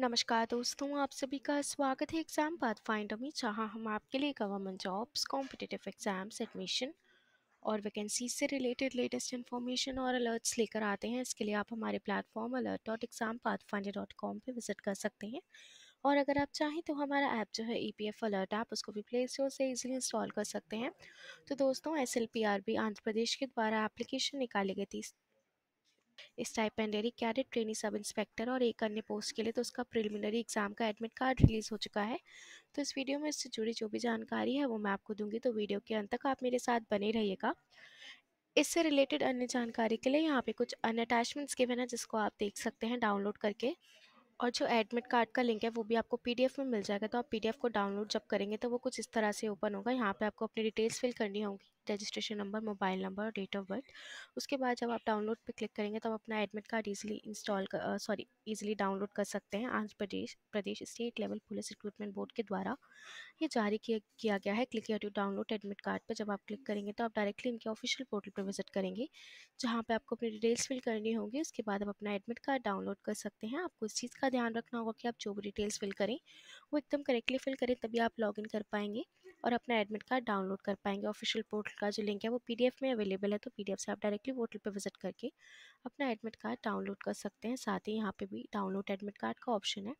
नमस्कार दोस्तों आप सभी का स्वागत है एग्ज़ाम पाथ फाइंडर में जहां हम आपके लिए government jobs competitive exams admission और वैकेंसी से रिलेटेड लेटेस्ट इन्फॉर्मेशन और अलर्ट्स लेकर आते हैं इसके लिए आप हमारे platform alert dot exam path finder dot com पर विज़िट कर सकते हैं और अगर आप चाहें तो हमारा ऐप जो है E P F alert app उसको भी प्ले स्टोर से इजीली इंस्टॉल कर सकते हैं तो दोस्तों S L P R B Andhra Pradesh के द्वारा एप्लीकेशन निकाली गई थी स्टाइपेंड यानी कैडेट ट्रेनी सब इंस्पेक्टर और एक अन्य पोस्ट के लिए तो उसका प्रिलिमिनरी एग्जाम का एडमिट कार्ड रिलीज़ हो चुका है तो इस वीडियो में इससे जुड़ी जो भी जानकारी है वो मैं आपको दूंगी तो वीडियो के अंत तक आप मेरे साथ बने रहिएगा इससे रिलेटेड अन्य जानकारी के लिए यहाँ पे कुछ अन्य अटैचमेंट्स के है जिसको आप देख सकते हैं डाउनलोड करके और जो एडमिट कार्ड का लिंक है वो भी आपको पीडीएफ में मिल जाएगा तो आप पीडीएफ को डाउनलोड जब करेंगे तो वो कुछ इस तरह से ओपन होगा यहाँ पे आपको अपनी डिटेल्स फिल करनी होगी रजिस्ट्रेशन नंबर मोबाइल नंबर और डेट ऑफ बर्थ उसके बाद जब आप डाउनलोड पे क्लिक करेंगे तब तो अपना admit card easily install sorry easily download कर सकते हैं Andhra Pradesh Pradesh state level police recruitment board के द्वारा ये जारी किया किया गया है click to download admit card पर जब आप क्लिक करेंगे तो आप डायरेक्टली इनके ऑफिशियल पोर्टल पर विजिट करेंगे जहाँ पर आपको अपनी डिटेल्स फिल करनी होगी उसके बाद आप अपना एडमिट कार्ड डाउनलोड कर सकते हैं आपको इस चीज़ का ध्यान रखना होगा कि आप जो भी डिटेल्स फिल करें वो एकदम करेक्टली फिल करें तभी आप इन कर पाएंगे और अपना एडमिट कार्ड डाउनलोड कर पाएंगे ऑफिशियल पोर्टल का जो लिंक है वो पीडीएफ में अवेलेबल है तो पीडीएफ से आप डायरेक्टली पोर्टल पर विजिट करके अपना एडमिट कार्ड डाउनलोड कर सकते हैं साथ ही यहाँ पे भी डाउनलोड एडमिट कार्ड का ऑप्शन है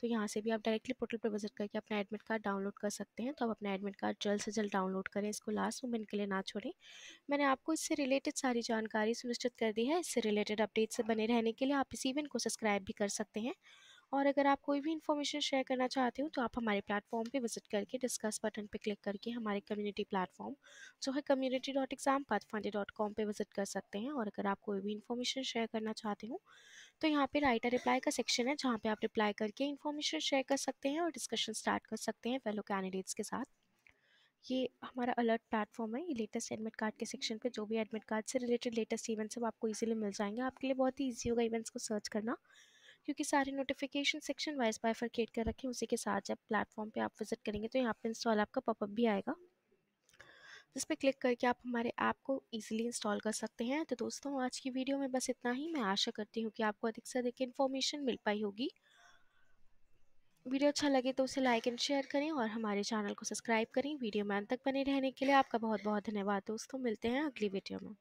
तो यहाँ से भी आप डायरेक्टली पोर्टल पर विजिट करके अपना एडमिट कार्ड डाउनलोड कर सकते हैं तो आप अपना एडमिट कार्ड जल्द से जल्द डाउनलोड करें इसको लास्ट मोमेंट के लिए ना छोड़ें मैंने आपको इससे रिलेटेड सारी जानकारी सुनिश्चित कर दी है इससे रिलेटेड अपडेट्स से बने रहने के लिए आप इस इवेंट को सब्सक्राइब भी कर सकते हैं और अगर आप कोई भी इन्फॉर्मेशन शेयर करना चाहते हो तो आप हमारे प्लेटफॉर्म पे विजिट करके डिस्कस बटन पे क्लिक करके हमारे कम्युनिटी प्लेटफॉर्म जो है community dot exam path finder dot com पर विजिट कर सकते हैं और अगर आप कोई भी इन्फॉर्मेशन शेयर करना चाहते हो तो यहाँ पे राइटर रिप्लाई का सेक्शन है जहाँ पे आप रिप्लाई करके इन्फॉर्मेशन शेयर कर सकते हैं और डिस्कशन स्टार्ट कर सकते हैं फेलो कैंडिडेट्स के साथ ये हमारा अलर्ट प्लेटफॉर्म है ये लेटेस्ट एडमिट कार्ड के सेक्शन पे जो भी एडमिट कार्ड से रिलेटेड लेटेस्ट इवेंट्स सब आपको इजीली मिल जाएंगे आपके लिए बहुत ही ईजी होगा इवेंट्स को सर्च करना क्योंकि सारे नोटिफिकेशन सेक्शन वाइज बाइफरकेट कर रखे हैं उसी के साथ जब प्लेटफॉर्म पे आप विजिट करेंगे तो यहाँ पे इंस्टॉल आपका पॉपअप भी आएगा जिस पर क्लिक करके आप हमारे ऐप को इजीली इंस्टॉल कर सकते हैं तो दोस्तों आज की वीडियो में बस इतना ही मैं आशा करती हूँ कि आपको अधिक से अधिक इन्फॉर्मेशन मिल पाई होगी वीडियो अच्छा लगे तो उसे लाइक एंड शेयर करें और हमारे चैनल को सब्सक्राइब करें वीडियो में अंत तक बने रहने के लिए आपका बहुत बहुत धन्यवाद दोस्तों मिलते हैं अगली वीडियो में